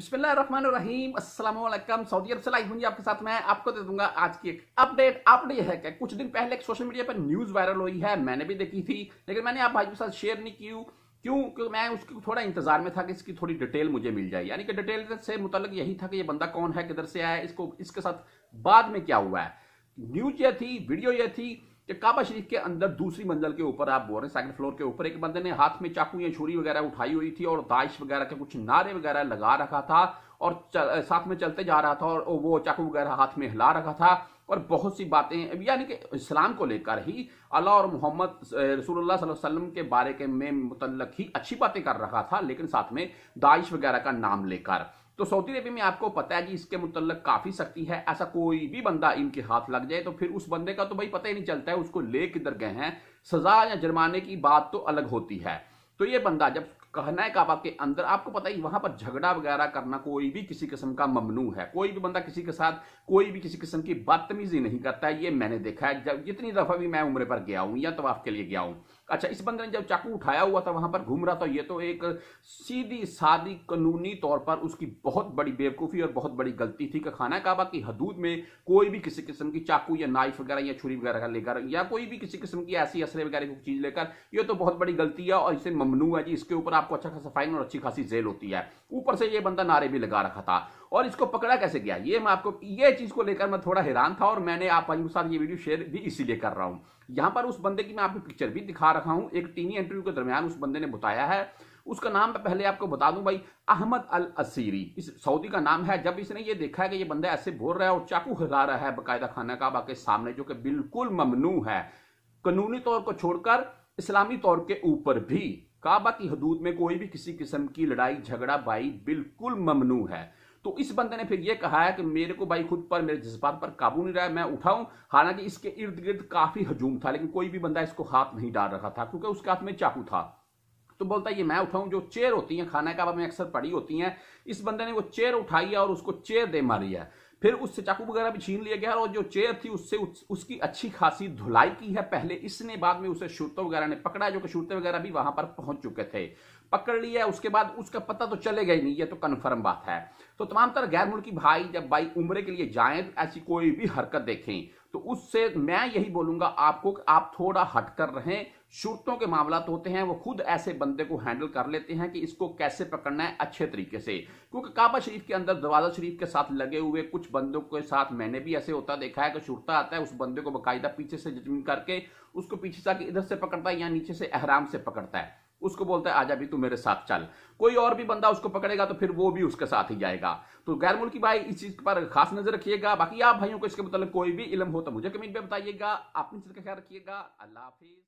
बिस्मिल्लाहिर्रहमानिर्रहीम अस्सलाम वालेकुम सऊदी अरब से लाई हूँ आपके साथ मैं आपको दे दूंगा आज की एक अपडेट अपडेट है कि कुछ दिन पहले एक सोशल मीडिया पर न्यूज़ वायरल हुई है मैंने भी देखी थी लेकिन मैंने आप भाई के साथ शेयर नहीं की क्यों क्योंकि मैं उसकी थोड़ा इंतजार में था कि इसकी थोड़ी डिटेल मुझे मिल जाए यानी कि डिटेल से मुतलक यही था कि ये बंदा कौन है किधर से आया है इसको इसके साथ बाद में क्या हुआ है न्यूज यह थी वीडियो यह थी कि काबा शरीफ के अंदर दूसरी मंजिल के ऊपर आप बोल रहे हैं सेकंड फ्लोर के ऊपर एक बंदे ने हाथ में चाकू या छुरी वगैरह उठाई हुई थी और दाइश वगैरह के कुछ नारे वगैरह लगा रखा था और चल, साथ में चलते जा रहा था और वो चाकू वगैरह हाथ में हिला रखा था और बहुत सी बातें यानी कि इस्लाम को लेकर ही अल्लाह और मोहम्मद रसूलुल्लाह सल्लल्लाहु अलैहि वसल्लम के बारे के में मुतल ही अच्छी बातें कर रखा था लेकिन साथ में दाइश वगैरह का नाम लेकर तो सऊदी अरब में आपको पता है कि इसके मुतलक काफ़ी सख्ती है ऐसा कोई भी बंदा इनके हाथ लग जाए तो फिर उस बंदे का तो भाई पता ही नहीं चलता है उसको ले किधर गए हैं सज़ा या जुर्माने की बात तो अलग होती है तो ये बंदा जब कहना है काबा के अंदर आपको पता ही वहां पर झगड़ा वगैरह करना कोई भी किसी किस्म का ममनू है कोई भी बंदा किसी के साथ कोई भी किसी किस्म की बदतमीजी नहीं करता है ये मैंने देखा है जब जितनी दफा भी मैं उम्र पर गया हूं या तवाफ के लिए गया हूं अच्छा इस बंदे ने जब चाकू उठाया हुआ था वहां पर घूम रहा था ये तो एक सीधी सादी कानूनी तौर पर उसकी बहुत बड़ी बेवकूफ़ी और बहुत बड़ी गलती थी कि खाना काबा की हदूद में कोई भी किसी किस्म की चाकू या नाइफ वगैरह या छुरी वगैरह लेकर या कोई भी किसी किस्म की ऐसी असरे वगैरह की चीज़ लेकर यह तो बहुत बड़ी गलती है और इसे ममनू है जी इसके ऊपर आपको अच्छा खासा फाइन और अच्छी खासी जेल होती है ऊपर से ये बंदा नारे भी लगा रखा था और इसको पकड़ा कैसे गया ये मैं आपको ये चीज़ को लेकर मैं थोड़ा हैरान था और मैंने आप भाई साहब ये वीडियो शेयर भी इसीलिए कर रहा हूं यहां पर उस बंदे की मैं आपको पिक्चर भी दिखा रखा हूं एक टीवी इंटरव्यू के दरमियान उस बंदे ने बताया है उसका नाम मैं पहले आपको बता दूं भाई अहमद अल असीरी इस सऊदी का नाम है जब इसने ये देखा है कि ये बंदा ऐसे बोल रहा है और चाकू हिला रहा है बाकायदा खाना का के सामने जो कि बिल्कुल ममनू है कानूनी तौर को छोड़कर इस्लामी तौर के ऊपर भी काबा की हदूद में कोई भी किसी किस्म की लड़ाई झगड़ा बाई बिल्कुल ममनू है तो इस बंदे ने फिर यह कहा है कि मेरे को भाई खुद पर मेरे जज्बात पर काबू नहीं रहा मैं उठाऊं हालांकि इसके इर्द गिर्द काफी हजूम था लेकिन कोई भी बंदा इसको हाथ नहीं डाल रहा था क्योंकि उसके हाथ में चाकू था तो बोलता है ये मैं उठाऊं जो चेयर होती है खाना का में अक्सर पड़ी होती है इस बंदे ने वो चेयर उठाई है और उसको चेयर दे मारी है फिर उससे चाकू वगैरह भी छीन लिया गया और जो चेयर थी उससे उस, उसकी अच्छी खासी धुलाई की है पहले इसने बाद में उसे शूटों वगैरह ने पकड़ा जो कि शूटे वगैरह भी वहां पर पहुंच चुके थे पकड़ लिया उसके बाद उसका पता तो चलेगा ही नहीं ये तो कन्फर्म बात है तो तमाम तरह गैर मुल्की भाई जब भाई उम्र के लिए जाएं तो ऐसी कोई भी हरकत देखें तो उससे मैं यही बोलूंगा आपको कि आप थोड़ा हटकर रहें शुरतों के मामला तो होते हैं वो खुद ऐसे बंदे को हैंडल कर लेते हैं कि इसको कैसे पकड़ना है अच्छे तरीके से क्योंकि काबा शरीफ के अंदर दरवाजा शरीफ के साथ लगे हुए कुछ बंदों के साथ मैंने भी ऐसे होता देखा है कि शुरता आता है उस बंदे को बाकायदा पीछे से जजमिन करके उसको पीछे से इधर से पकड़ता है या नीचे से अहराम से पकड़ता है उसको बोलता है आजा भी तू मेरे साथ चल कोई और भी बंदा उसको पकड़ेगा तो फिर वो भी उसके साथ ही जाएगा तो गैर मुल्की भाई इस चीज पर खास नजर रखिएगा बाकी आप भाइयों को इसके मतलब कोई भी इलम हो तो मुझे कमेंट में बताइएगा अपनी चीज का ख्याल रखिएगा अल्लाह हाफिज